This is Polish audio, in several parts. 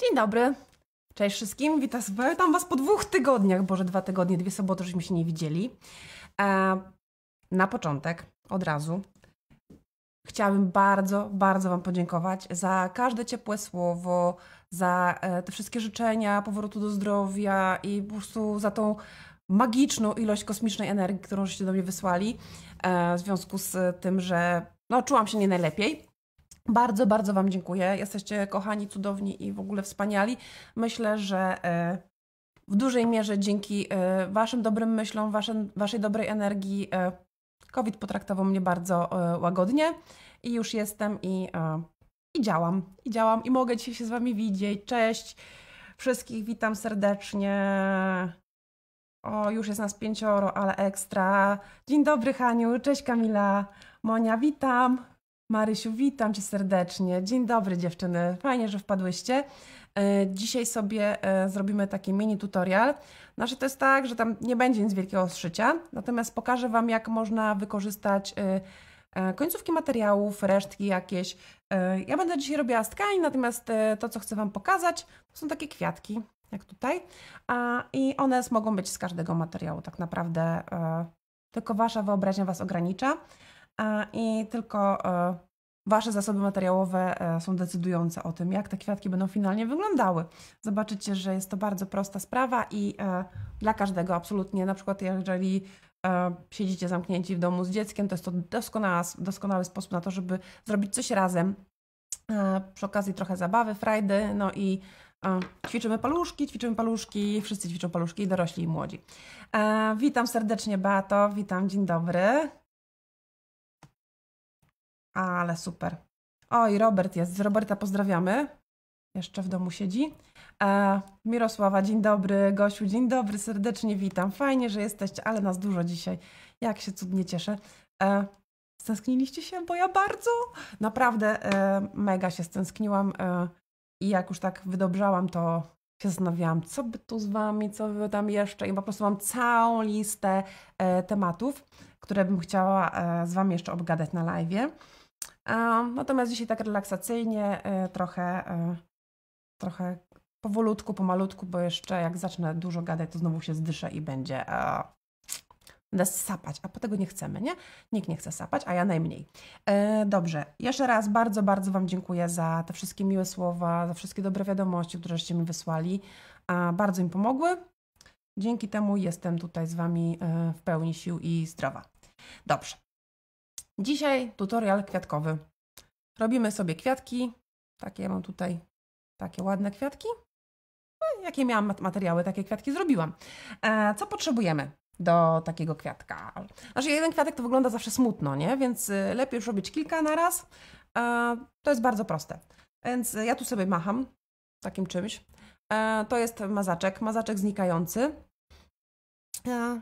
Dzień dobry. Cześć wszystkim, witam, Was po dwóch tygodniach, Boże, dwa tygodnie, dwie soboty, żeśmy się nie widzieli. E, na początek, od razu, chciałabym bardzo, bardzo Wam podziękować za każde ciepłe słowo, za e, te wszystkie życzenia powrotu do zdrowia i po prostu za tą magiczną ilość kosmicznej energii, którą żeście do mnie wysłali, e, w związku z tym, że no, czułam się nie najlepiej. Bardzo, bardzo Wam dziękuję. Jesteście kochani, cudowni i w ogóle wspaniali. Myślę, że e, w dużej mierze dzięki e, Waszym dobrym myślom, waszym, Waszej dobrej energii, e, COVID potraktował mnie bardzo łagodnie i już jestem i, i działam. I działam i mogę dzisiaj się z Wami widzieć. Cześć! Wszystkich witam serdecznie. O, już jest nas pięcioro, ale ekstra. Dzień dobry, Haniu. Cześć, Kamila. Monia, witam. Marysiu, witam Cię serdecznie. Dzień dobry dziewczyny, fajnie, że wpadłyście. E, dzisiaj sobie e, zrobimy taki mini tutorial. Znaczy to jest tak, że tam nie będzie nic wielkiego szycia, natomiast pokażę Wam jak można wykorzystać e, końcówki materiałów, resztki jakieś. Ja będę dzisiaj robiła z natomiast to co chcę Wam pokazać to są takie kwiatki, jak tutaj. I one mogą być z każdego materiału tak naprawdę, tylko Wasza wyobraźnia Was ogranicza i tylko e, Wasze zasoby materiałowe e, są decydujące o tym, jak te kwiatki będą finalnie wyglądały. Zobaczycie, że jest to bardzo prosta sprawa i e, dla każdego absolutnie. Na przykład, jeżeli siedzicie zamknięci w domu z dzieckiem, to jest to doskonały, doskonały sposób na to, żeby zrobić coś razem. Przy okazji trochę zabawy, frajdy, no i ćwiczymy paluszki, ćwiczymy paluszki, wszyscy ćwiczą paluszki, dorośli i młodzi. Witam serdecznie, Beato, witam, dzień dobry. Ale super. Oj, Robert jest. Z Roberta pozdrawiamy. Jeszcze w domu siedzi. E, Mirosława, dzień dobry. Gosiu, dzień dobry. Serdecznie witam. Fajnie, że jesteście, ale nas dużo dzisiaj. Jak się cudnie cieszę. E, stęskniliście się? Bo ja bardzo. Naprawdę e, mega się stęskniłam. E, I jak już tak wydobrzałam, to się zastanawiałam, co by tu z wami, co by tam jeszcze. I po prostu mam całą listę e, tematów, które bym chciała e, z wami jeszcze obgadać na live. Natomiast dzisiaj tak relaksacyjnie, e, trochę, e, trochę powolutku, pomalutku, bo jeszcze jak zacznę dużo gadać, to znowu się zdyszę i będzie będę e, sapać, a po tego nie chcemy, nie? Nikt nie chce sapać, a ja najmniej. dobrze, jeszcze raz bardzo, bardzo Wam dziękuję za te wszystkie miłe słowa, za wszystkie dobre wiadomości, któreście mi wysłali. bardzo im pomogły. Dzięki temu jestem tutaj z Wami w pełni sił i zdrowa. Dobrze, Dzisiaj tutorial kwiatkowy. Robimy sobie kwiatki. Takie mam tutaj, takie ładne kwiatki. No, jakie miałam materiały, takie kwiatki zrobiłam. E, co potrzebujemy do takiego kwiatka? Znaczy jeden kwiatek to wygląda zawsze smutno, nie? Więc y, lepiej już robić kilka na raz. E, to jest bardzo proste. Więc y, ja tu sobie macham takim czymś. E, to jest mazaczek, mazaczek znikający. E,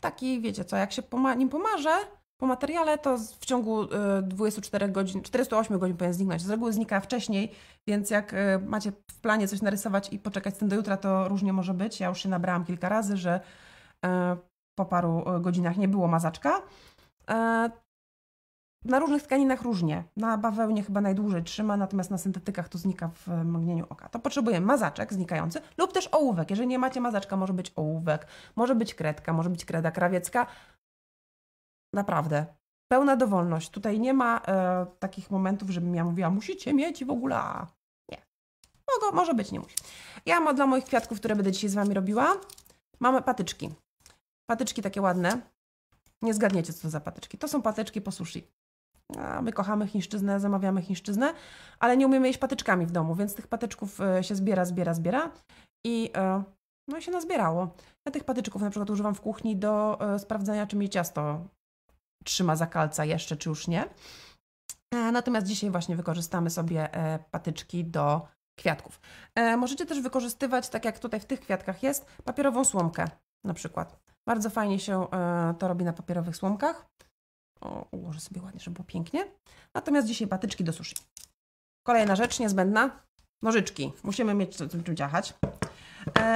taki, wiecie co, jak się nim pomarzę, po materiale to w ciągu 24 y, godzin, 48 godzin powinien zniknąć. Z reguły znika wcześniej, więc jak y, macie w planie coś narysować i poczekać z tym do jutra, to różnie może być. Ja już się nabrałam kilka razy, że y, po paru godzinach nie było mazaczka. E, na różnych tkaninach różnie. Na bawełnie chyba najdłużej trzyma, natomiast na syntetykach to znika w mgnieniu oka. To potrzebujemy mazaczek znikający lub też ołówek. Jeżeli nie macie mazaczka, może być ołówek, może być kredka, może być kreda krawiecka. Naprawdę. Pełna dowolność. Tutaj nie ma e, takich momentów, żebym ja mówiła, musicie mieć i w ogóle. Nie. Mogę, może być, nie musi. Ja mam dla moich kwiatków, które będę dzisiaj z Wami robiła, mamy patyczki. Patyczki takie ładne. Nie zgadniecie, co to za patyczki. To są patyczki po sushi. A my kochamy chińszczyznę, zamawiamy chińszczyznę, ale nie umiemy jeść patyczkami w domu, więc tych patyczków e, się zbiera, zbiera, zbiera i e, no, i się nazbierało. Ja tych patyczków na przykład używam w kuchni do e, sprawdzania, czy mi ciasto trzyma za kalca jeszcze, czy już nie. E, natomiast dzisiaj właśnie wykorzystamy sobie e, patyczki do kwiatków. E, możecie też wykorzystywać, tak jak tutaj w tych kwiatkach jest, papierową słomkę na przykład. Bardzo fajnie się to robi na papierowych słomkach. O, ułożę sobie ładnie, żeby było pięknie. Natomiast dzisiaj patyczki do sushi. Kolejna rzecz niezbędna. Nożyczki. Musimy mieć co tym czym ciachać.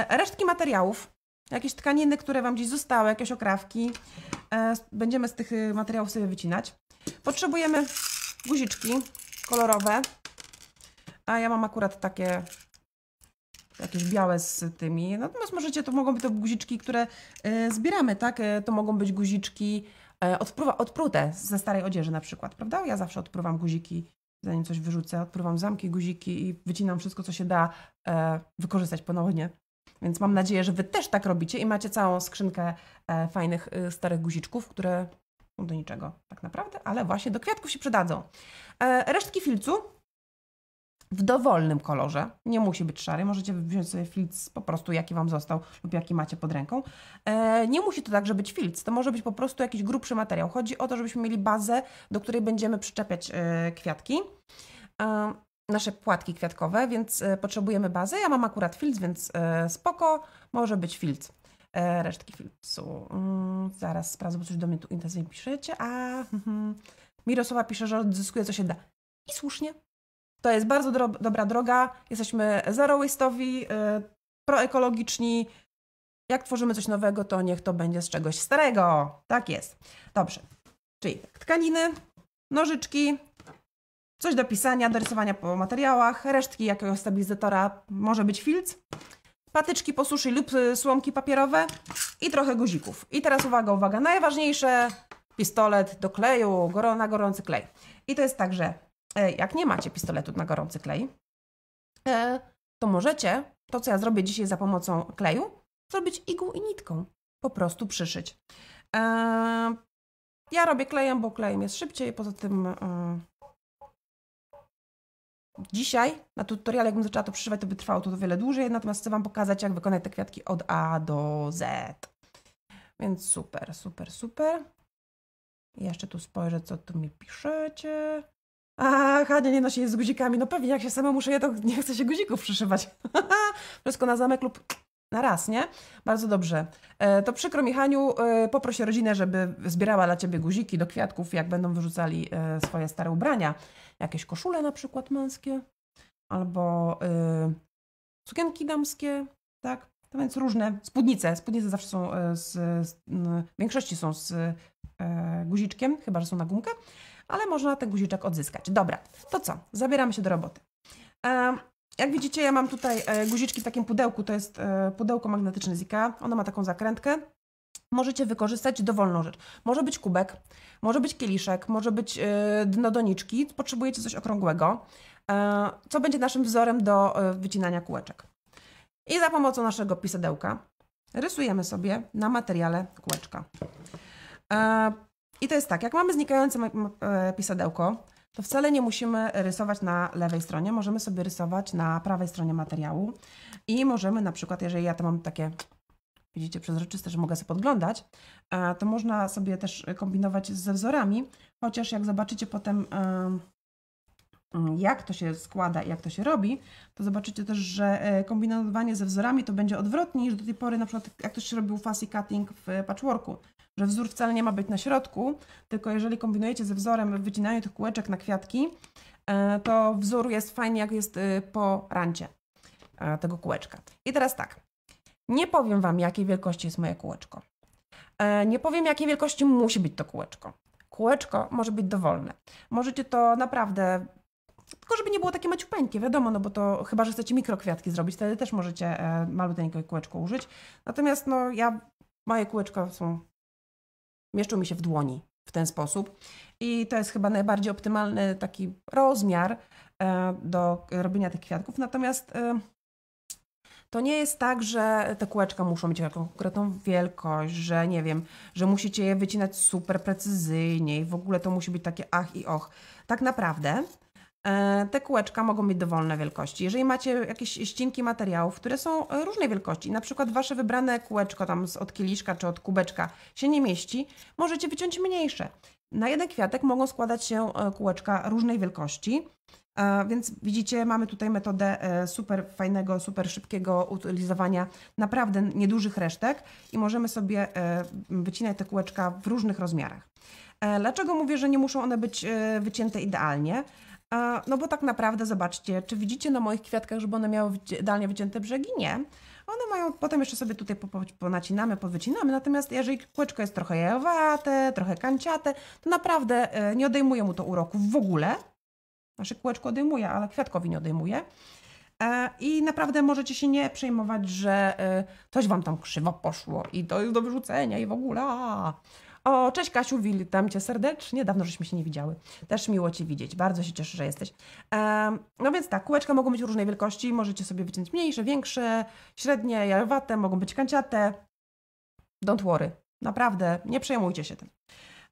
Resztki materiałów. Jakieś tkaniny, które Wam gdzieś zostały, jakieś okrawki. E, będziemy z tych y, materiałów sobie wycinać. Potrzebujemy guziczki kolorowe. A ja mam akurat takie jakieś białe z tymi. Natomiast możecie, to mogą być to guziczki, które y, zbieramy, tak? Y, to mogą być guziczki e, odprute ze starej odzieży na przykład, prawda? Ja zawsze odpruwam guziki, zanim coś wyrzucę, odpruwam zamki, guziki i wycinam wszystko, co się da e, wykorzystać ponownie. Więc mam nadzieję, że Wy też tak robicie i macie całą skrzynkę e, fajnych, y, starych guziczków, które no do niczego tak naprawdę, ale właśnie do kwiatków się przydadzą. E, resztki filcu w dowolnym kolorze, nie musi być szary, możecie wziąć sobie filc po prostu jaki Wam został lub jaki macie pod ręką. E, nie musi to także być filc, to może być po prostu jakiś grubszy materiał. Chodzi o to, żebyśmy mieli bazę, do której będziemy przyczepiać kwiatki nasze płatki kwiatkowe, więc e, potrzebujemy bazy. Ja mam akurat filc, więc e, spoko, może być filc. E, resztki filcu. Mm, zaraz sprawdzę, bo coś do mnie tu intensywnie piszecie. A mhm. Mirosława pisze, że odzyskuje co się da. I słusznie. To jest bardzo dro dobra droga. Jesteśmy zero waste'owi, proekologiczni. Jak tworzymy coś nowego, to niech to będzie z czegoś starego. Tak jest. Dobrze. Czyli tak. tkaniny, nożyczki, coś do pisania, do rysowania po materiałach, resztki jakiegoś stabilizatora, może być filc, patyczki po suszy lub y, słomki papierowe i trochę guzików. I teraz uwaga, uwaga, najważniejsze, pistolet do kleju, na gorący klej. I to jest tak, że e, jak nie macie pistoletu na gorący klej, e, to możecie, to co ja zrobię dzisiaj za pomocą kleju, zrobić igłą i nitką. Po prostu przyszyć. E, ja robię klejem, bo klejem jest szybciej, poza tym Dzisiaj na tutorial, jakbym zaczęła to przyszywać, to by trwało to wiele dłużej, natomiast chcę Wam pokazać, jak wykonać te kwiatki od A do Z. Więc super, super, super. Jeszcze tu spojrzę, co tu mi piszecie. Aha, nie nosi je z guzikami. No pewnie, jak się sama muszę, ja to nie chcę się guzików przyszywać. Wszystko na zamek lub na raz, nie? Bardzo dobrze. E, to przykro mi, Haniu, e, poproś rodzinę, żeby zbierała dla ciebie guziki do kwiatków, jak będą wyrzucali e, swoje stare ubrania. Jakieś koszule na przykład męskie, albo sukienki damskie, tak? To więc różne. Spódnice. Spódnice zawsze są z, z w większości są z guziczkiem, chyba że są na gumkę, ale można ten guziczek odzyskać. Dobra, to co? Zabieramy się do roboty. Jak widzicie, ja mam tutaj e, guziczki w takim pudełku, to jest e, pudełko magnetyczne zika. ono ma taką zakrętkę. Możecie wykorzystać dowolną rzecz. Może być kubek, może być kieliszek, może być e, dno doniczki, potrzebujecie coś okrągłego, co będzie naszym wzorem do wycinania kółeczek. I za pomocą naszego pisadełka rysujemy sobie na materiale kółeczka. I to jest tak, jak mamy znikające pisadełko, to wcale nie musimy rysować na lewej stronie, możemy sobie rysować na prawej stronie materiału i możemy na przykład, jeżeli ja to mam takie, widzicie, przezroczyste, że mogę sobie podglądać, e, to można sobie też kombinować ze wzorami, chociaż jak zobaczycie potem e, mm, jak to się składa i jak to się robi, to zobaczycie też, że e, kombinowanie ze wzorami to będzie odwrotnie niż do tej pory, na przykład jak ktoś robił fussy cutting w patchworku, że wzór wcale nie ma być na środku, tylko jeżeli kombinujecie ze wzorem wycinanie tych kółeczek na kwiatki, e, to wzór jest fajny jak jest y, po rancie e, tego kółeczka. I teraz tak, nie powiem Wam, jakiej wielkości jest moje kółeczko. E, nie powiem, jakiej wielkości musi być to kółeczko. Kółeczko może być dowolne. Możecie to naprawdę tylko żeby nie było takie maciupeńkie, wiadomo, no bo to chyba, że chcecie mikrokwiatki zrobić, wtedy też możecie e, maluteńkie kółeczko użyć. Natomiast no ja, moje kółeczka są mieszczą mi się w dłoni w ten sposób. I to jest chyba najbardziej optymalny taki rozmiar e, do robienia tych kwiatków. Natomiast e, to nie jest tak, że te kółeczka muszą mieć jakąś konkretną wielkość, że nie wiem, że musicie je wycinać super precyzyjnie i w ogóle to musi być takie ach i och. Tak naprawdę E, te kółeczka mogą być dowolne wielkości. Jeżeli macie jakieś ścinki materiałów, które są e, różnej wielkości, na przykład wasze wybrane kółeczko tam od kieliszka czy od kubeczka się nie mieści, możecie wyciąć mniejsze. Na jeden kwiatek mogą składać się e, kółeczka różnej wielkości, więc widzicie, mamy tutaj metodę super fajnego, super szybkiego utylizowania naprawdę niedużych resztek i możemy sobie wycinać te kółeczka w różnych rozmiarach. Dlaczego mówię, że nie muszą one być wycięte idealnie? No bo tak naprawdę, zobaczcie, czy widzicie na moich kwiatkach, żeby one miały idealnie wycięte brzegi? Nie. One mają, potem jeszcze sobie tutaj ponacinamy, powycinamy, natomiast jeżeli kółeczko jest trochę jajowate, trochę kanciate, to naprawdę e, nie odejmuje mu to uroku w ogóle. Nasze znaczy, kółeczko odejmuje, ale kwiatkowi nie odejmuje. E, I naprawdę możecie się nie przejmować, że e, coś Wam tam krzywo poszło i to jest do wyrzucenia i w ogóle. O, cześć Kasiu, witam cię serdecznie. Dawno żeśmy się nie widziały. Też miło cię widzieć. Bardzo się cieszę, że jesteś. no więc tak, kółeczka mogą być różnej wielkości. Możecie sobie wyciąć mniejsze, większe, średnie, jajowate. mogą być kanciate. Don't worry. Naprawdę, nie przejmujcie się tym.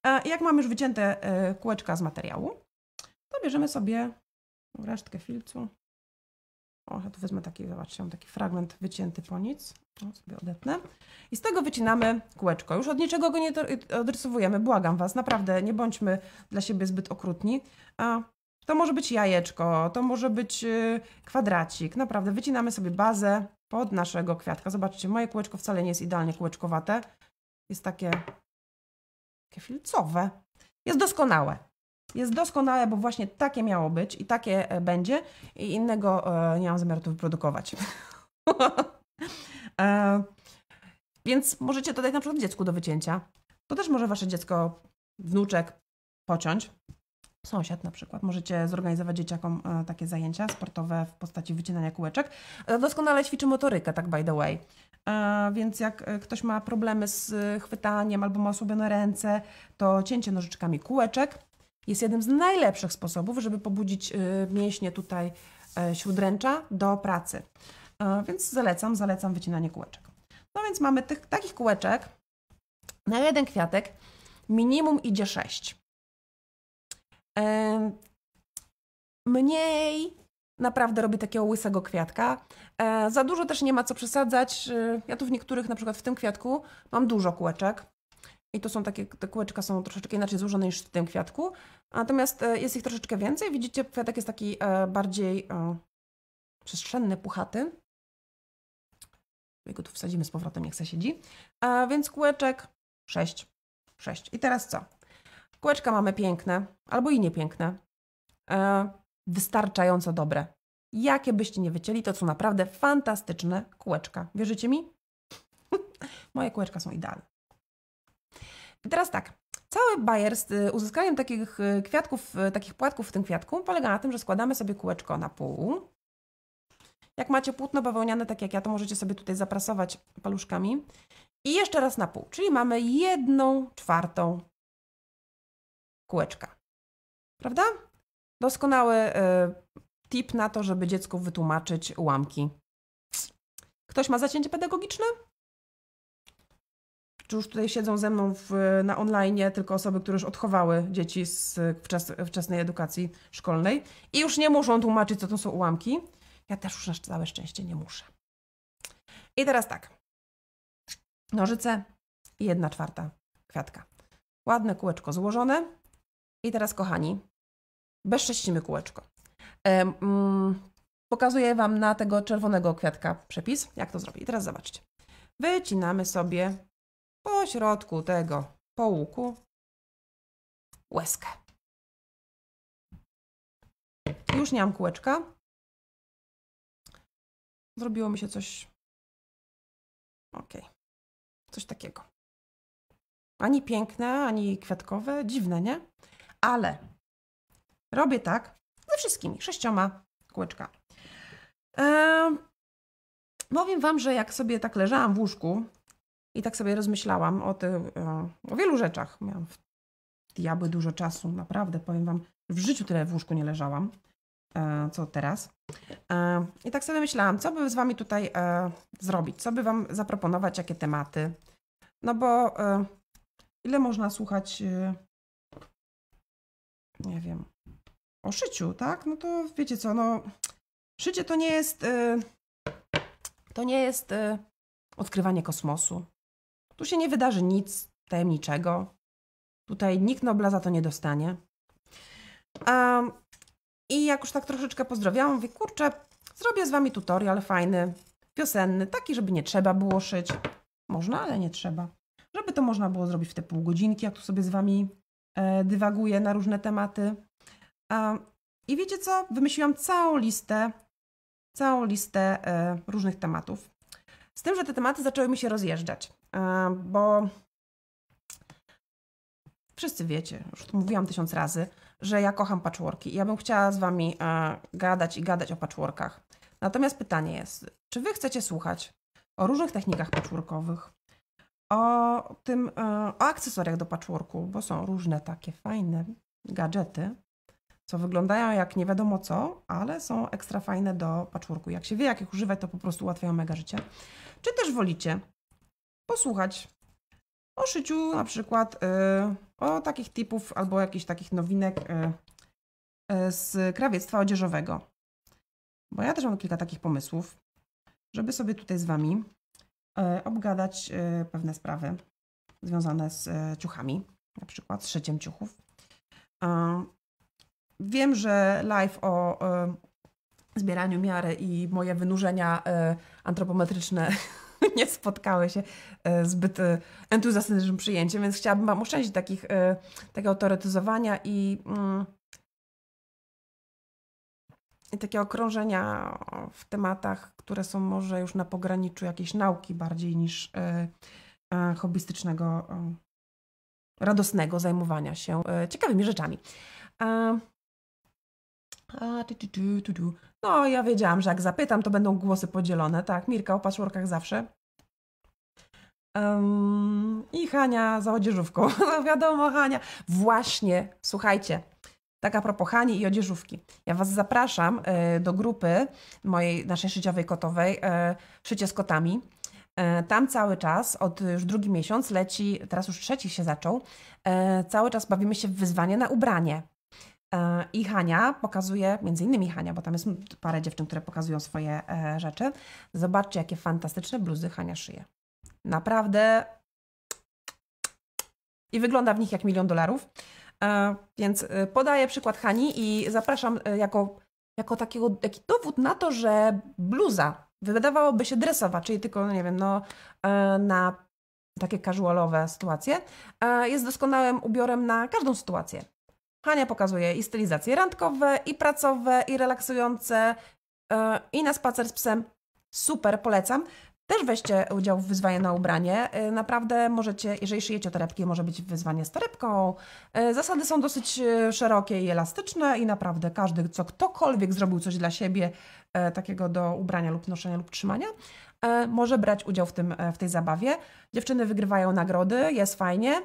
E, I jak mam już wycięte e, kółeczka z materiału, to bierzemy sobie resztkę filcu. O, ja tu wezmę taki, zobaczcie, mam taki fragment wycięty po nic. O, sobie odetnę. I z tego wycinamy kółeczko. Już od niczego go nie y, odrysowujemy, błagam Was, naprawdę, nie bądźmy dla siebie zbyt okrutni. A to może być jajeczko, to może być y, kwadracik. Naprawdę, wycinamy sobie bazę pod naszego kwiatka. Zobaczcie, moje kółeczko wcale nie jest idealnie kółeczkowate. Jest takie, takie filcowe. Jest doskonałe jest doskonałe, bo właśnie takie miało być i takie e, będzie i innego e, nie mam zamiaru tu wyprodukować. E, więc możecie dać na przykład dziecku do wycięcia. To też może wasze dziecko, wnuczek pociąć. Sąsiad na przykład. Możecie zorganizować dzieciakom takie zajęcia sportowe w postaci wycinania kółeczek. Doskonale ćwiczy motorykę, tak by the way. Więc jak ktoś ma problemy z chwytaniem albo ma osłabione ręce, to cięcie nożyczkami kółeczek jest jednym z najlepszych sposobów, żeby pobudzić y, mięśnie tutaj e, śródręcza do pracy. E, więc zalecam, zalecam wycinanie kółeczek. No więc mamy tych, takich kółeczek na jeden kwiatek minimum idzie 6. E, mniej naprawdę robi takiego łysego kwiatka. Za dużo też nie ma co przesadzać. Ja tu w niektórych, na przykład w tym kwiatku, mam dużo kółeczek. I to są takie, te kółeczka są troszeczkę inaczej złożone niż w tym kwiatku. Natomiast e, jest ich troszeczkę więcej. Widzicie, kwiatek jest taki e, bardziej e, przestrzenny, puchaty. My go tu wsadzimy z powrotem, niech se siedzi. A więc kółeczek 6. 6. I teraz co? Kółeczka mamy piękne, albo i niepiękne. E, wystarczająco dobre. Jakie byście nie wycięli, to są naprawdę fantastyczne kółeczka. Wierzycie mi? Moje kółeczka są idealne. Teraz tak. Cały bajer z y, uzyskaniem takich y, kwiatków, y, takich płatków w tym kwiatku polega na tym, że składamy sobie kółeczko na pół. Jak macie płótno bawełniane, tak jak ja, to możecie sobie tutaj zaprasować paluszkami. I jeszcze raz na pół, czyli mamy jedną czwartą kółeczka. Prawda? Doskonały tip na to, żeby dziecku wytłumaczyć ułamki. Ktoś ma zacięcie pedagogiczne? już tutaj siedzą ze mną w, na online tylko osoby, które już odchowały dzieci z wczes, wczesnej edukacji szkolnej i już nie muszą tłumaczyć, co to są ułamki. Ja też już na całe szczęście nie muszę. I teraz tak. Nożyce i jedna czwarta kwiatka. Ładne kółeczko złożone. I teraz, kochani, bezcześcimy kółeczko. Ehm, mm, pokazuję Wam na tego czerwonego kwiatka przepis, jak to zrobić. I teraz zobaczcie. Wycinamy sobie po środku tego połuku łezkę. Już nie mam kółeczka. Zrobiło mi się coś... ok, Coś takiego. Ani piękne, ani kwiatkowe. Dziwne, nie? Ale robię tak ze wszystkimi, sześcioma kółeczka. Eee, powiem Wam, że jak sobie tak leżałam w łóżku i tak sobie rozmyślałam o, tych, e, o wielu rzeczach. Miałam w diabły dużo czasu, naprawdę. Powiem Wam, w życiu tyle w łóżku nie leżałam, e, co teraz. E, I tak sobie myślałam, co by z Wami tutaj zrobić, co by Wam zaproponować, jakie tematy. No bo ile można słuchać, nie wiem, o szyciu, tak? No to wiecie co, no szycie to nie jest, to nie jest odkrywanie kosmosu. Tu się nie wydarzy nic tajemniczego. Tutaj nikt Nobla za to nie dostanie. Um, I jak już tak troszeczkę pozdrawiam, mówię, kurczę, zrobię z Wami tutorial fajny, wiosenny, taki, żeby nie trzeba było szyć. Można, ale nie trzeba. Żeby to można było zrobić w te pół godzinki, jak tu sobie z Wami e, dywaguję na różne tematy. Um, I wiecie co? Wymyśliłam całą listę, całą listę e, różnych tematów. Z tym, że te tematy zaczęły mi się rozjeżdżać bo wszyscy wiecie, już to mówiłam tysiąc razy, że ja kocham patchworki i ja bym chciała z Wami e, gadać i gadać o patchworkach. Natomiast pytanie jest, czy Wy chcecie słuchać o różnych technikach patchworkowych, o tym, e, o akcesoriach do patchworku, bo są różne takie fajne gadżety, co wyglądają jak nie wiadomo co, ale są ekstra fajne do patchworku. Jak się wie, jak ich używać, to po prostu ułatwiają mega życie. Czy też wolicie posłuchać o szyciu na przykład, y, o takich tipów albo jakichś takich nowinek y, y, z krawiectwa odzieżowego. Bo ja też mam kilka takich pomysłów, żeby sobie tutaj z Wami obgadać pewne sprawy związane z ciuchami, na przykład z szyciem ciuchów. Wiem, że live o zbieraniu miary i moje wynurzenia antropometryczne nie spotkały się e, zbyt e, entuzjastycznym przyjęciem, więc chciałabym Wam oszczędzić takich, e, takiego teoretyzowania i, mm, i takiego krążenia w tematach, które są może już na pograniczu jakiejś nauki bardziej niż hobbystycznego, radosnego zajmowania się ciekawymi rzeczami. No, ja wiedziałam, że jak zapytam, to będą głosy podzielone. Tak, Mirka o patchworkach zawsze. Um, I Hania za odzieżówką. No wiadomo, Hania. Właśnie, słuchajcie, tak a propos Hani i odzieżówki. Ja Was zapraszam e, do grupy mojej, naszej szyciowej kotowej, e, Szycie z kotami. E, tam cały czas, od już drugi miesiąc leci, teraz już trzeci się zaczął, cały czas bawimy się w wyzwanie na ubranie. I Hania pokazuje, między innymi Hania, bo tam jest parę dziewczyn, które pokazują swoje rzeczy. Zobaczcie, jakie fantastyczne bluzy Hania szyje naprawdę i wygląda w nich jak milion dolarów. E, więc e, podaję przykład Hani i zapraszam e, jako, jako takiego, taki dowód na to, że bluza wydawałoby się dresowa, czyli tylko, no nie wiem, no, na takie casualowe sytuacje, jest doskonałym ubiorem na każdą sytuację. Hania pokazuje i stylizacje randkowe, i pracowe, i relaksujące, i na spacer z psem. Super, polecam też weźcie udział w wyzwaniu na ubranie. Y, naprawdę możecie, jeżeli szyjecie torebki, może być wyzwanie z torebką. Y, zasady są dosyć y, szerokie i elastyczne i naprawdę każdy, co ktokolwiek zrobił coś dla siebie, takiego do ubrania lub noszenia lub trzymania, może brać udział w, tym, w tej zabawie. Dziewczyny wygrywają nagrody, jest fajnie.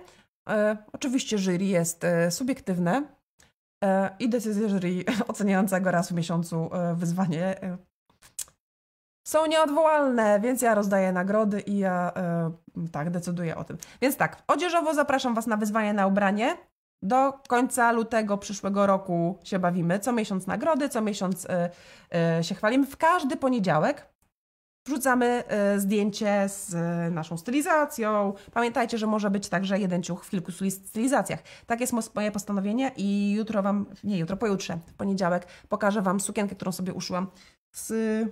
Oczywiście jury jest subiektywne i decyzje jury oceniającego raz w miesiącu wyzwanie są nieodwołalne, więc ja rozdaję nagrody i ja e, tak decyduję o tym. Więc tak, odzieżowo zapraszam Was na wyzwanie na ubranie. Do końca lutego przyszłego roku się bawimy. Co miesiąc nagrody, co miesiąc e, e, się chwalimy. W każdy poniedziałek wrzucamy e, zdjęcie z naszą stylizacją. Pamiętajcie, że może być także jeden ciuch w kilku stylizacjach. Tak jest moje postanowienie i jutro Wam, nie jutro, pojutrze, w poniedziałek pokażę Wam sukienkę, którą sobie uszyłam z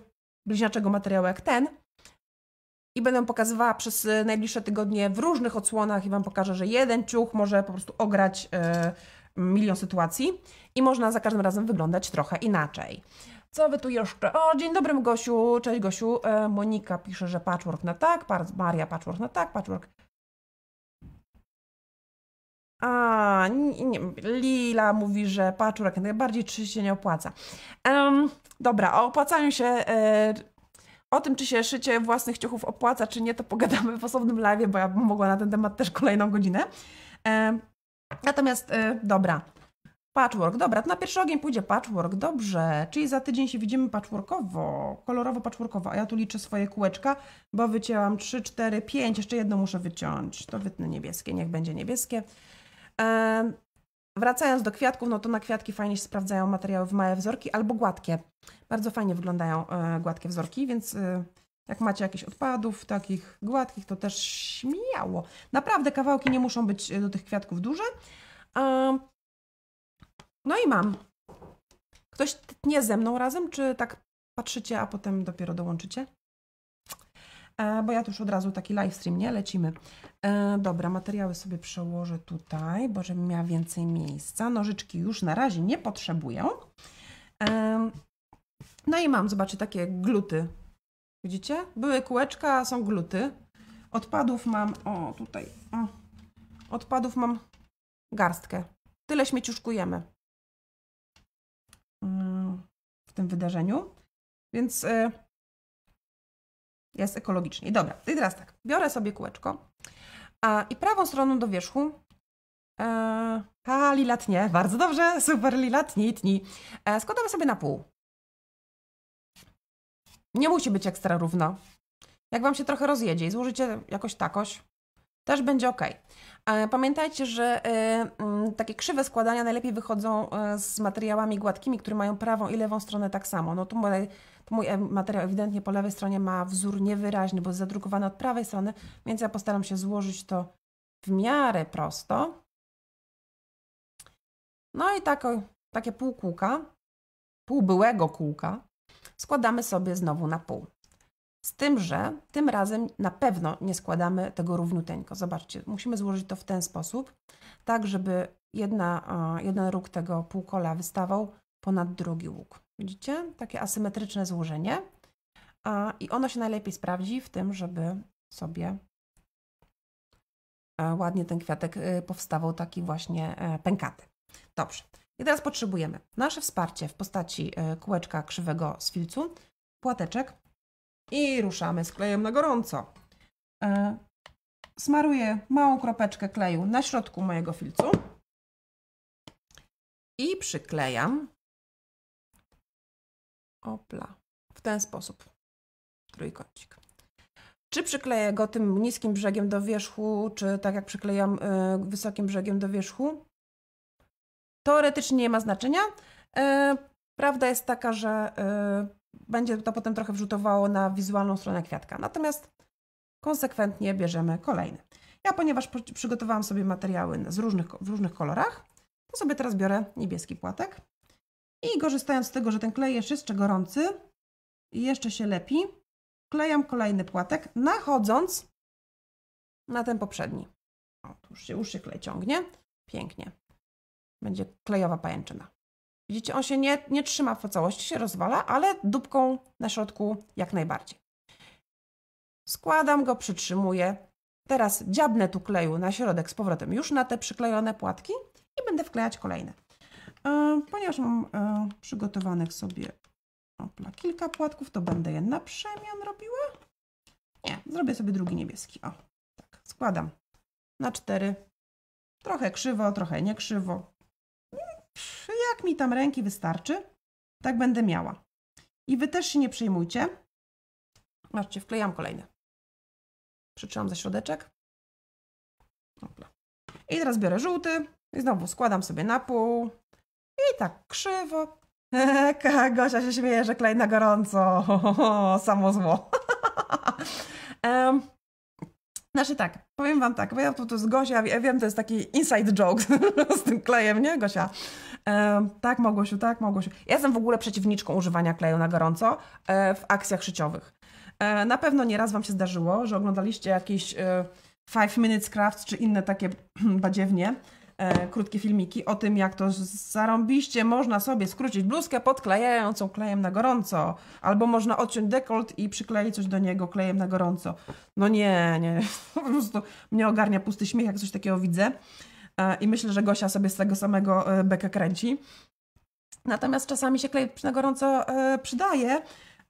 bliźniaczego materiału jak ten. I będę pokazywała przez y, najbliższe tygodnie w różnych odsłonach i Wam pokażę, że jeden ciuch może po prostu ograć y, milion sytuacji i można za każdym razem wyglądać trochę inaczej. Co wy tu jeszcze? O, dzień dobry Gosiu, cześć Gosiu. E, Monika pisze, że patchwork na tak, Maria patchwork na tak, patchwork a, nie, Lila mówi, że patchwork najbardziej, czy się nie opłaca. Um, dobra, o opłacaniu się, e, o tym, czy się szycie własnych ciuchów opłaca, czy nie, to pogadamy w osobnym live, bo ja bym mogła na ten temat też kolejną godzinę. E, natomiast, e, dobra, patchwork, dobra, to na pierwszy ogień pójdzie patchwork, dobrze, czyli za tydzień się widzimy patchworkowo, kolorowo patchworkowo, a ja tu liczę swoje kółeczka, bo wycięłam 3, 4, 5, jeszcze jedno muszę wyciąć, to wytnę niebieskie, niech będzie niebieskie. Wracając do kwiatków, no to na kwiatki fajnie się sprawdzają materiały w małe wzorki albo gładkie. Bardzo fajnie wyglądają e, gładkie wzorki, więc e, jak macie jakieś odpadów takich gładkich, to też śmiało. Naprawdę kawałki nie muszą być e, do tych kwiatków duże. No i mam. Ktoś tnie ze mną razem, czy tak patrzycie, a potem dopiero dołączycie? E, bo ja już od razu taki livestream, nie? Lecimy. E, dobra, materiały sobie przełożę tutaj, bo żebym miała więcej miejsca. Nożyczki już na razie nie potrzebuję. E, no i mam, zobaczcie, takie gluty. Widzicie? Były kółeczka, są gluty. Odpadów mam, o tutaj, o. odpadów mam garstkę. Tyle śmieciuszkujemy mm, w tym wydarzeniu. Więc jest ekologicznie. Dobra, i teraz tak. Biorę sobie kółeczko a, i prawą stroną do wierzchu e, a, lilatnie, nie. Bardzo dobrze, super, lilat nie tni. E, składamy sobie na pół. Nie musi być ekstra równo. Jak Wam się trochę rozjedzie i złożycie jakoś takoś, też będzie ok. E, pamiętajcie, że e, mm, takie krzywe składania najlepiej wychodzą e, z materiałami gładkimi, które mają prawą i lewą stronę tak samo. No tu mój materiał ewidentnie po lewej stronie ma wzór niewyraźny, bo jest zadrukowany od prawej strony, więc ja postaram się złożyć to w miarę prosto. No i tak, takie pół kółka, pół byłego kółka składamy sobie znowu na pół. Z tym, że tym razem na pewno nie składamy tego równiuteńko. Zobaczcie, musimy złożyć to w ten sposób, tak żeby jedna, jeden róg tego półkola wystawał ponad drugi łuk. Widzicie? Takie asymetryczne złożenie. A, I ono się najlepiej sprawdzi w tym, żeby sobie e, ładnie ten kwiatek e, powstawał taki właśnie e, pękaty. Dobrze. I teraz potrzebujemy nasze wsparcie w postaci kółeczka krzywego z filcu, płateczek i ruszamy z klejem na gorąco. Smaruję małą kropeczkę kleju na środku mojego filcu i przyklejam Opla. W ten sposób. Trójkącik. Czy przykleję go tym niskim brzegiem do wierzchu, czy tak jak przyklejam y, wysokim brzegiem do wierzchu? Teoretycznie nie ma znaczenia. Y, prawda jest taka, że y, będzie to potem trochę wrzutowało na wizualną stronę kwiatka. Natomiast konsekwentnie bierzemy kolejny. Ja, ponieważ przygotowałam sobie materiały z różnych, w różnych kolorach, to sobie teraz biorę niebieski płatek. I korzystając z tego, że ten klej jest jeszcze gorący i jeszcze się lepi, klejam kolejny płatek, nachodząc na ten poprzedni. O, tu już się, uszy klej ciągnie. Pięknie. Będzie klejowa pajęczyna. Widzicie, on się nie, nie trzyma w całości, się rozwala, ale dupką na środku jak najbardziej. Składam go, przytrzymuję. Teraz dziabnę tu kleju na środek z powrotem już na te przyklejone płatki i będę wklejać kolejne. E, ponieważ mam e, przygotowanych sobie opla, kilka płatków, to będę je na przemian robiła. Nie, zrobię sobie drugi niebieski. O, tak, składam na cztery. Trochę krzywo, trochę nie krzywo. Mm, jak mi tam ręki wystarczy, tak będę miała. I Wy też się nie przejmujcie. Zobaczcie, wklejam kolejne. Przytrzymam za środeczek. Opla. I teraz biorę żółty i znowu składam sobie na pół. I tak krzywo. Gosia się śmieje, że klej na gorąco. Samo zło. um, znaczy tak, powiem wam tak, bo ja tu, tu z Gosia, ja wiem, to jest taki inside joke z tym klejem, nie Gosia? E, tak Mogłosiu, tak Mogłosiu. Ja jestem w ogóle przeciwniczką używania kleju na gorąco e, w akcjach szyciowych. E, na pewno nieraz wam się zdarzyło, że oglądaliście jakiś e, Five Minutes Crafts czy inne takie badziewnie, e, krótkie filmiki o tym, jak to zarąbiście można sobie skrócić bluzkę podklejającą klejem na gorąco, albo można odciąć dekolt i przykleić coś do niego klejem na gorąco. No nie, nie, po prostu mnie ogarnia pusty śmiech, jak coś takiego widzę. E, I myślę, że Gosia sobie z tego samego e, beka kręci. Natomiast czasami się klej na gorąco e, przydaje,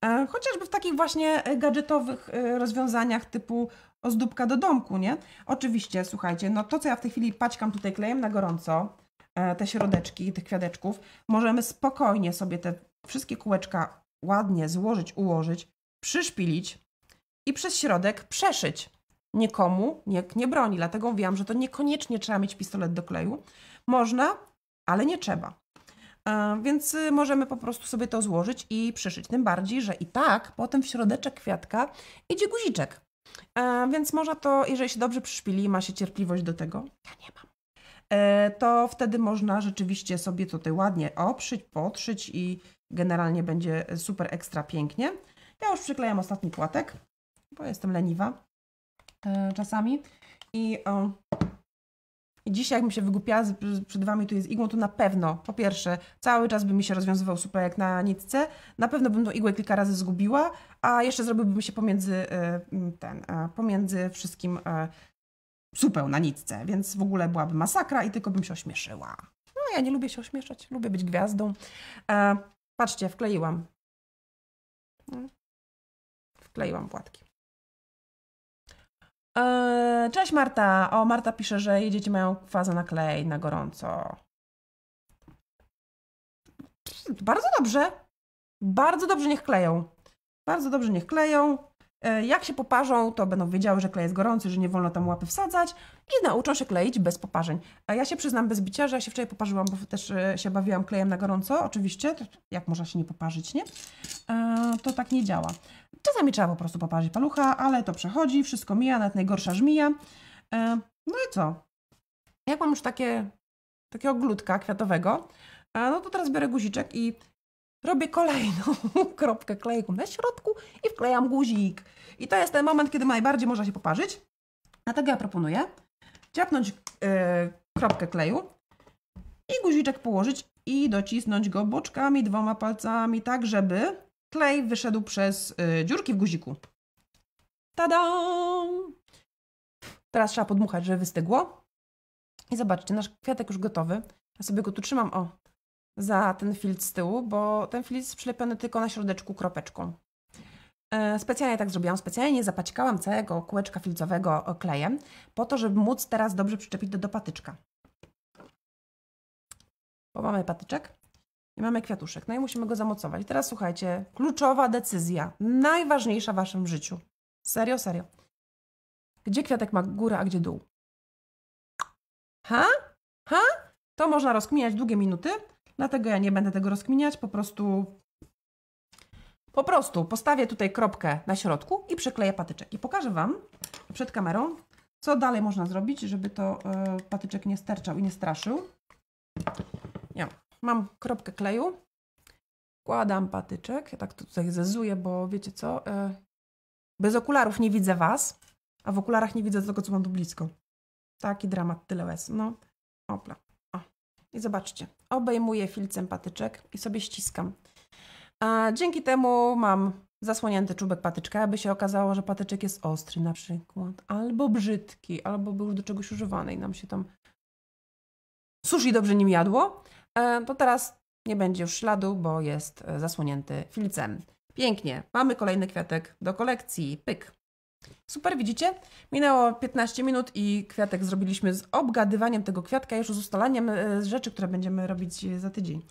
e, Chociażby w takich właśnie e, gadżetowych rozwiązaniach typu ozdóbka do domku, nie? Oczywiście, słuchajcie, no to co ja w tej chwili paćkam tutaj klejem na gorąco, e, te środeczki tych kwiateczków, możemy spokojnie sobie te wszystkie kółeczka ładnie złożyć, ułożyć, przyszpilić i przez środek przeszyć. Nikomu nikt nie broni, dlatego mówiłam, że to niekoniecznie trzeba mieć pistolet do kleju. Można, ale nie trzeba. E, więc y, możemy po prostu sobie to złożyć i przyszyć. Tym bardziej, że i tak potem w środeczek kwiatka idzie guziczek. E, więc może to, jeżeli się dobrze przyszpili ma się cierpliwość do tego, ja nie mam, e, to wtedy można rzeczywiście sobie tutaj ładnie oprzyć, potrzyć i generalnie będzie super ekstra pięknie. Ja już przyklejam ostatni płatek, bo jestem leniwa e, czasami i o, i dzisiaj, jak mi się wygłupiała przed wami tu jest igłą, to na pewno, po pierwsze, cały czas by mi się rozwiązywał super na nitce, na pewno bym tą igłę kilka razy zgubiła, a jeszcze zrobiłbym się pomiędzy e, mm, ten, e, pomiędzy wszystkim e, supeł na nitce, więc w ogóle byłaby masakra i tylko bym się ośmieszyła. No ja nie lubię się ośmieszać, lubię być gwiazdą. patrzcie, wkleiłam. Mm. Wkleiłam płatki. Eee, cześć Marta. O, Marta pisze, że jej dzieci mają fazę na klej, na gorąco. Bardzo dobrze. Bardzo dobrze niech kleją. Bardzo dobrze niech kleją. E, jak się poparzą, to będą wiedziały, że klej jest gorący, że nie wolno tam łapy wsadzać i nauczą się kleić bez poparzeń. A e, ja się przyznam bez bicia, że ja się wczoraj poparzyłam, bo też e, się bawiłam klejem na gorąco, oczywiście, jak można się nie poparzyć, nie? To tak nie działa. Czasami trzeba po prostu poparzyć palucha, ale to przechodzi, wszystko mija, nawet najgorsza żmija. No i co? Jak mam już takie, takiego glutka kwiatowego, no to teraz biorę guziczek i robię kolejną kropkę kleju na środku i wklejam guzik. I to jest ten moment, kiedy najbardziej można się poparzyć. Dlatego tak ja proponuję ciapnąć yy, kropkę kleju i guziczek położyć i docisnąć go boczkami, dwoma palcami, tak żeby klej wyszedł przez yy, dziurki w guziku. Tada! Teraz trzeba podmuchać, żeby wystygło. I zobaczcie, nasz kwiatek już gotowy. Ja sobie go tu trzymam, o, za ten filtr z tyłu, bo ten filtr jest przylepiony tylko na środeczku kropeczką. E, specjalnie tak zrobiłam, specjalnie nie zapaćkałam całego kółeczka filcowego klejem, po to, żeby móc teraz dobrze przyczepić do, do patyczka. Bo mamy patyczek i mamy kwiatuszek, no i musimy go zamocować. I teraz słuchajcie, kluczowa decyzja, najważniejsza w Waszym życiu. Serio, serio. Gdzie kwiatek ma górę, a gdzie dół? Ha? Ha? To można rozkminiać długie minuty, Dlatego ja nie będę tego rozkminiać, po prostu po prostu postawię tutaj kropkę na środku i przykleję patyczek. I pokażę Wam przed kamerą, co dalej można zrobić, żeby to y, patyczek nie sterczał i nie straszył. Ja mam kropkę kleju, kładam patyczek, ja tak to tutaj zezuję, bo wiecie co, y, bez okularów nie widzę Was, a w okularach nie widzę tego, co mam tu blisko. Taki dramat, tyle łez. No, opla. I zobaczcie, obejmuję filcem patyczek i sobie ściskam. A dzięki temu mam zasłonięty czubek patyczka, aby się okazało, że patyczek jest ostry na przykład, albo brzydki, albo był do czegoś używany i nam się tam sushi dobrze nim jadło, e, to teraz nie będzie już śladu, bo jest e, zasłonięty filcem. Pięknie, mamy kolejny kwiatek do kolekcji, pyk. Super, widzicie? Minęło 15 minut i kwiatek zrobiliśmy z obgadywaniem tego kwiatka, już z ustalaniem e, rzeczy, które będziemy robić e, za tydzień.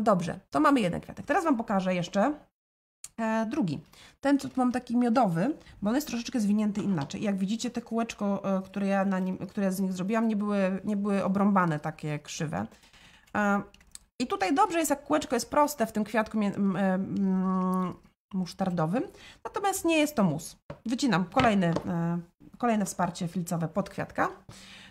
Dobrze, to mamy jeden kwiatek. Teraz Wam pokażę jeszcze e, drugi. Ten tu mam taki miodowy, bo on jest troszeczkę zwinięty inaczej. Jak widzicie, te kółeczko, które ja, na nim, które z nich zrobiłam, nie były, nie były obrąbane takie krzywe. I tutaj dobrze jest, jak kółeczko jest proste w tym kwiatku musztardowym. Natomiast nie jest to mus. Wycinam kolejny, e, kolejne wsparcie filcowe pod kwiatka.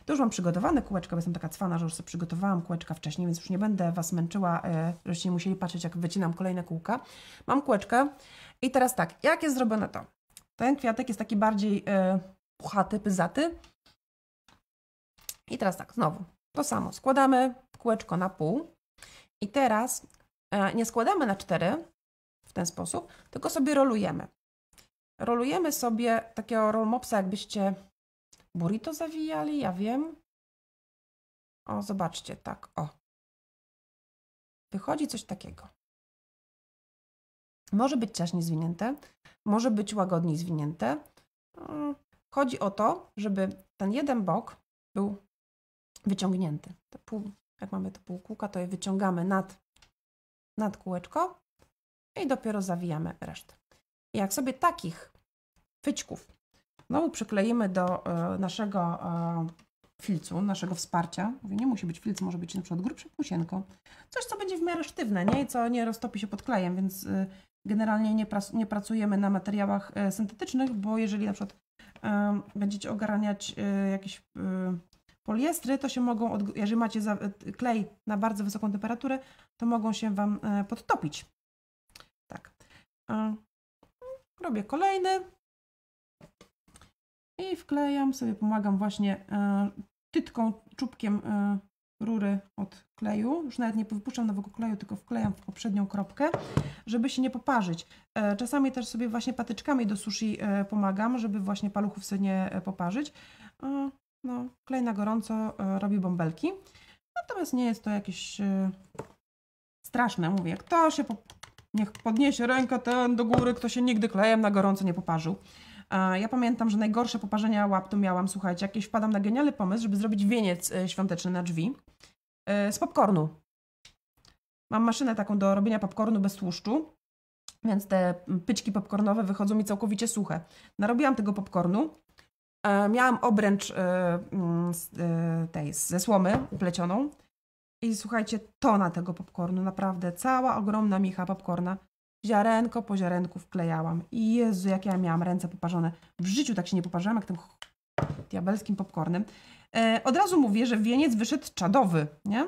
To już mam przygotowane kółeczka, bo jestem taka cwana, że już sobie przygotowałam kółeczka wcześniej, więc już nie będę Was męczyła, e, żeście musieli patrzeć, jak wycinam kolejne kółka. Mam kółeczkę i teraz tak, jak jest zrobione to? Ten kwiatek jest taki bardziej e, puchaty, pyzaty. I teraz tak, znowu to samo. Składamy kółeczko na pół i teraz nie składamy na cztery, w ten sposób, tylko sobie rolujemy. Rolujemy sobie takiego roll mopsa, jakbyście burrito zawijali, ja wiem. O, zobaczcie, tak, o. Wychodzi coś takiego. Może być ciaśnie zwinięte, może być łagodniej zwinięte. Mm, chodzi o to, żeby ten jeden bok był wyciągnięty. Pół, jak mamy to półkółka, to je wyciągamy nad, nad kółeczko i dopiero zawijamy resztę. Jak sobie takich wyćków znowu przykleimy do e, naszego e, filcu, naszego wsparcia, mówię, nie musi być filc, może być na przykład grubsze coś, co będzie w miarę sztywne, nie? I co nie roztopi się pod klejem, więc e, generalnie nie, pras- nie pracujemy na materiałach syntetycznych, bo jeżeli na przykład będziecie ogarniać jakieś poliestry, to się mogą, jeżeli macie klej na bardzo wysoką temperaturę, to mogą się Wam podtopić. Robię kolejny i wklejam sobie, pomagam właśnie e, tytką, czubkiem e, rury od kleju. Już nawet nie wypuszczam nowego kleju, tylko wklejam w poprzednią kropkę, żeby się nie poparzyć. E, czasami też sobie właśnie patyczkami do sushi pomagam, żeby właśnie paluchów sobie nie poparzyć. No, klej na gorąco robi bąbelki. Natomiast nie jest to jakieś straszne. Mówię, kto się Niech podniesie rękę ten do góry, kto się nigdy klejem na gorąco nie poparzył. Ja pamiętam, że najgorsze poparzenia łap to miałam, słuchajcie, jakieś wpadam na genialny pomysł, żeby zrobić wieniec e, świąteczny na drzwi e, z popcornu. Mam maszynę taką do robienia popcornu bez tłuszczu, więc te pyćki popcornowe wychodzą mi całkowicie suche. Narobiłam tego popcornu, e, miałam obręcz mm, tej, ze słomy plecioną, i słuchajcie, tona tego popcornu, naprawdę cała ogromna micha popcorna. Ziarenko po ziarenku wklejałam. I Jezu, jak ja miałam ręce poparzone. W życiu tak się nie poparzyłam, jak tym diabelskim popcornem. E, od razu mówię, że wieniec wyszedł czadowy, nie?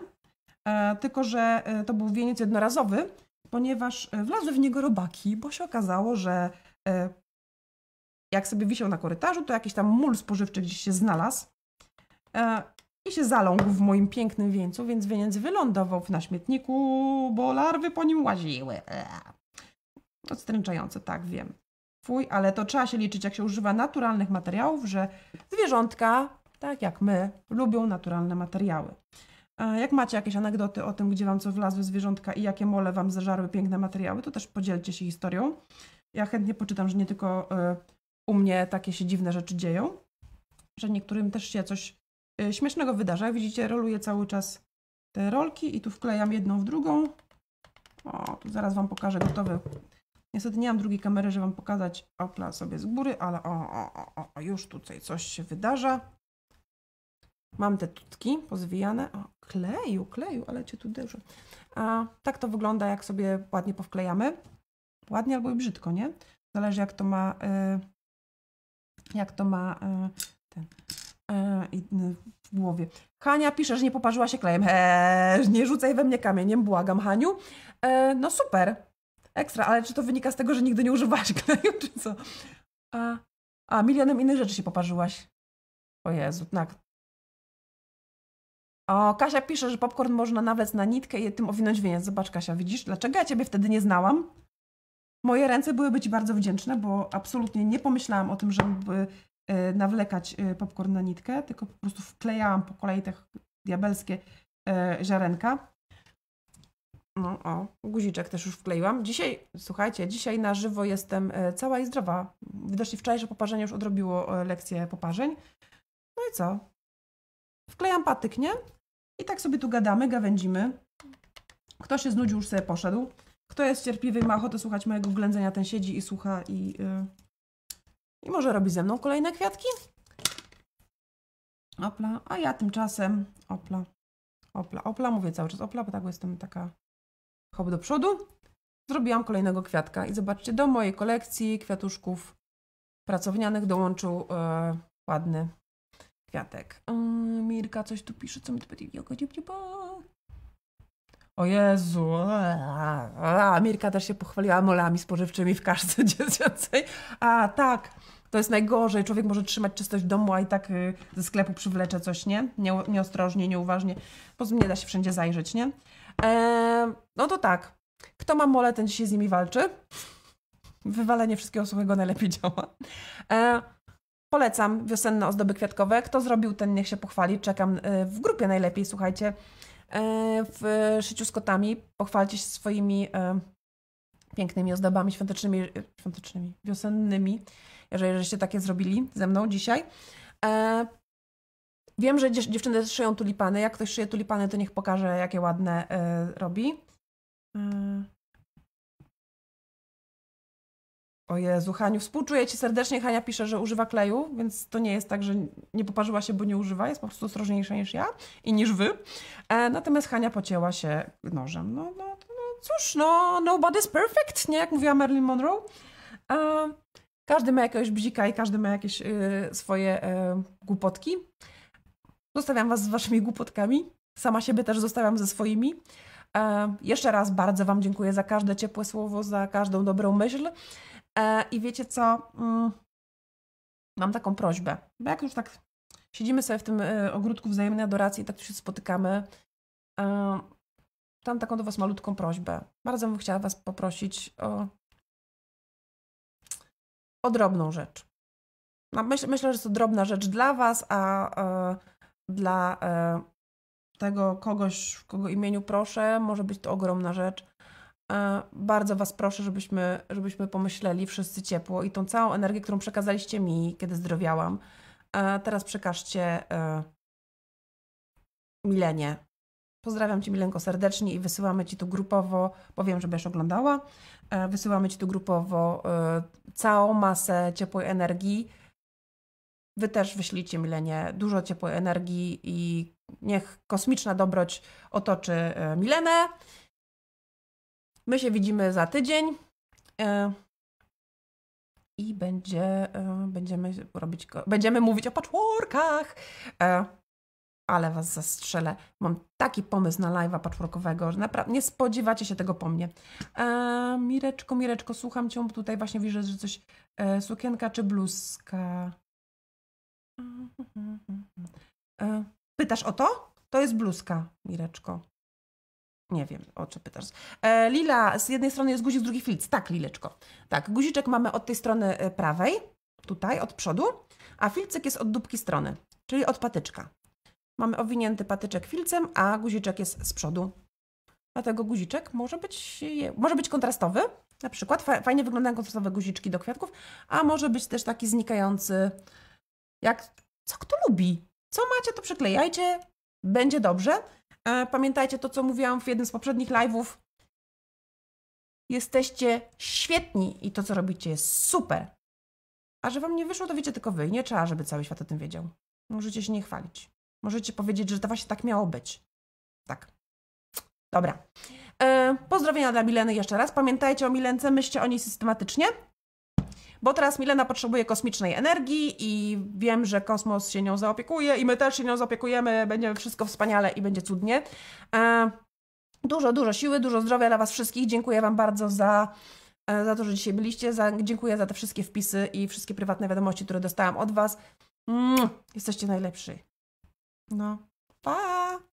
E, tylko, że e, to był wieniec jednorazowy, ponieważ e, wlazły w niego robaki, bo się okazało, że e, jak sobie wisiał na korytarzu, to jakiś tam mul spożywczy gdzieś się znalazł. E, się zaląkł w moim pięknym wieńcu, więc wieniec wylądował na śmietniku, bo larwy po nim łaziły. Eee. Odstręczające, tak wiem. Fuj, ale to trzeba się liczyć, jak się używa naturalnych materiałów, że zwierzątka, tak jak my, lubią naturalne materiały. Eee, jak macie jakieś anegdoty o tym, gdzie Wam co wlazły zwierzątka i jakie mole Wam zażarły piękne materiały, to też podzielcie się historią. Ja chętnie poczytam, że nie tylko e, u mnie takie się dziwne rzeczy dzieją, że niektórym też się coś E, śmiesznego wydarza. Jak widzicie, roluję cały czas te rolki i tu wklejam jedną w drugą. O, tu zaraz Wam pokażę gotowy. Niestety nie mam drugiej kamery, żeby Wam pokazać okla sobie z góry, ale o, o, o, o już tutaj coś się wydarza. Mam te tutki pozwijane. O, kleju, kleju, ale Cię tu dużo. A, tak to wygląda, jak sobie ładnie powklejamy. Ładnie albo i brzydko, nie? Zależy jak to ma... Y, jak to ma y, ten E, w głowie. Hania pisze, że nie poparzyła się klejem. Eee, nie rzucaj we mnie kamieniem, błagam, Haniu. E, no super, ekstra, ale czy to wynika z tego, że nigdy nie używałaś kleju, czy co? A, a milionem innych rzeczy się poparzyłaś. O Jezu, tak. O, Kasia pisze, że popcorn można nawet na nitkę i tym owinąć wieniec. Zobacz, Kasia, widzisz, dlaczego ja Ciebie wtedy nie znałam? Moje ręce byłyby Ci bardzo wdzięczne, bo absolutnie nie pomyślałam o tym, żeby Y, nawlekać y, popcorn na nitkę, tylko po prostu wklejałam po kolei te diabelskie y, ziarenka. No o, guziczek też już wkleiłam. Dzisiaj, słuchajcie, dzisiaj na żywo jestem cała i zdrowa. Widocznie wczorajsze poparzenie już odrobiło lekcję poparzeń. No i co? Wklejam patyk, nie? I tak sobie tu gadamy, gawędzimy. Kto się znudził, już sobie poszedł. Kto jest cierpliwy i ma ochotę słuchać mojego ględzenia, ten siedzi i słucha i... Yy i może robi ze mną kolejne kwiatki? Opla, a ja tymczasem opla, opla, opla, mówię cały czas opla, bo tak jestem taka hop do przodu. Zrobiłam kolejnego kwiatka i zobaczcie, do mojej kolekcji kwiatuszków pracownianych dołączył e, ładny kwiatek. Yy, Mirka coś tu pisze, co mi to będzie o Jezu, a, Mirka też się pochwaliła molami spożywczymi w każdej dziecięcej. A tak, to jest najgorzej. Człowiek może trzymać czystość domu, a i tak y, ze sklepu przywlecze coś, nie? nie nieostrożnie, nieuważnie. Po prostu nie da się wszędzie zajrzeć, nie? Eee, no to tak. Kto ma mole, ten się z nimi walczy. Wywalenie wszystkiego suchego najlepiej działa. Eee, polecam wiosenne ozdoby kwiatkowe. Kto zrobił, ten niech się pochwali. Czekam y, w grupie najlepiej, słuchajcie. E, w szyciu z kotami. Pochwalcie się swoimi e, pięknymi ozdobami świątecznymi, e, świątecznymi, wiosennymi, jeżeli żeście takie zrobili ze mną dzisiaj. Wiem, że dziewczyny szyją tulipany. Jak ktoś szyje tulipany, to niech pokaże, jakie ładne robi. O Jezu, Haniu, współczuję Ci serdecznie. Hania pisze, że używa kleju, więc to nie jest tak, że nie poparzyła się, bo nie używa. Jest po prostu ostrożniejsza niż ja i niż Wy. E, natomiast Hania pocięła się nożem. No, no, no cóż, no nobody's perfect, nie? Jak mówiła Marilyn Monroe. E, każdy ma jakiegoś bzika i każdy ma jakieś y, swoje y, głupotki. Zostawiam Was z Waszymi głupotkami. Sama siebie też zostawiam ze swoimi. E, jeszcze raz bardzo Wam dziękuję za każde ciepłe słowo, za każdą dobrą myśl. E, I wiecie co? Mm, mam taką prośbę, bo jak już tak siedzimy sobie w tym e, ogródku wzajemnej adoracji i tak tu się spotykamy, e, mam taką do Was malutką prośbę. Bardzo bym chciała Was poprosić o, o drobną rzecz. No, myśl, myślę, że to drobna rzecz dla Was, a e, dla e, tego kogoś, w kogo imieniu proszę, może być to ogromna rzecz. E, bardzo Was proszę, żebyśmy, żebyśmy pomyśleli wszyscy ciepło i tą całą energię, którą przekazaliście mi, kiedy zdrowiałam, e, teraz przekażcie e, Milenie. Pozdrawiam Cię Milenko serdecznie i wysyłamy Ci tu grupowo, Powiem, żebyś że oglądała, wysyłamy Ci tu grupowo całą masę ciepłej energii. Wy też wyślijcie Milenie dużo ciepłej energii i niech kosmiczna dobroć otoczy Milenę. My się widzimy za tydzień e, i będzie, e, będziemy robić, będziemy mówić o patchworkach. E, ale was zastrzelę. Mam taki pomysł na live'a patchworkowego, że naprawdę nie spodziewacie się tego po mnie. Mireczko, Mireczko, słucham cię. Tutaj właśnie widzę, że coś sukienka czy bluzka. Pytasz o to? To jest bluzka, Mireczko. Nie wiem, o czym pytasz. E, lila, z jednej strony jest guzik, z drugiej filc. Tak, Lileczko. Tak, guziczek mamy od tej strony e, prawej, tutaj, od przodu, a filcek jest od dupki strony, czyli od patyczka. Mamy owinięty patyczek filcem, a guziczek jest z przodu. Dlatego guziczek może być, może być kontrastowy, na przykład. Fajnie wyglądają kontrastowe guziczki do kwiatków, a może być też taki znikający, jak co kto lubi. Co macie, to przyklejajcie, będzie dobrze. E, pamiętajcie to, co mówiłam w jednym z poprzednich live'ów. Jesteście świetni i to, co robicie, jest super. A że wam nie wyszło, to wiecie tylko wy. Nie trzeba, żeby cały świat o tym wiedział. Możecie się nie chwalić. Możecie powiedzieć, że to właśnie tak miało być. Tak. Dobra. E, pozdrowienia dla Mileny jeszcze raz. Pamiętajcie o Milence, myślcie o niej systematycznie. Bo teraz Milena potrzebuje kosmicznej energii i wiem, że kosmos się nią zaopiekuje i my też się nią zaopiekujemy, będzie wszystko wspaniale i będzie cudnie. E, dużo, dużo siły, dużo zdrowia dla Was wszystkich. Dziękuję Wam bardzo za, e, za to, że dzisiaj byliście. Za, dziękuję za te wszystkie wpisy i wszystkie prywatne wiadomości, które dostałam od Was. Mm, jesteście najlepsi. No, pa!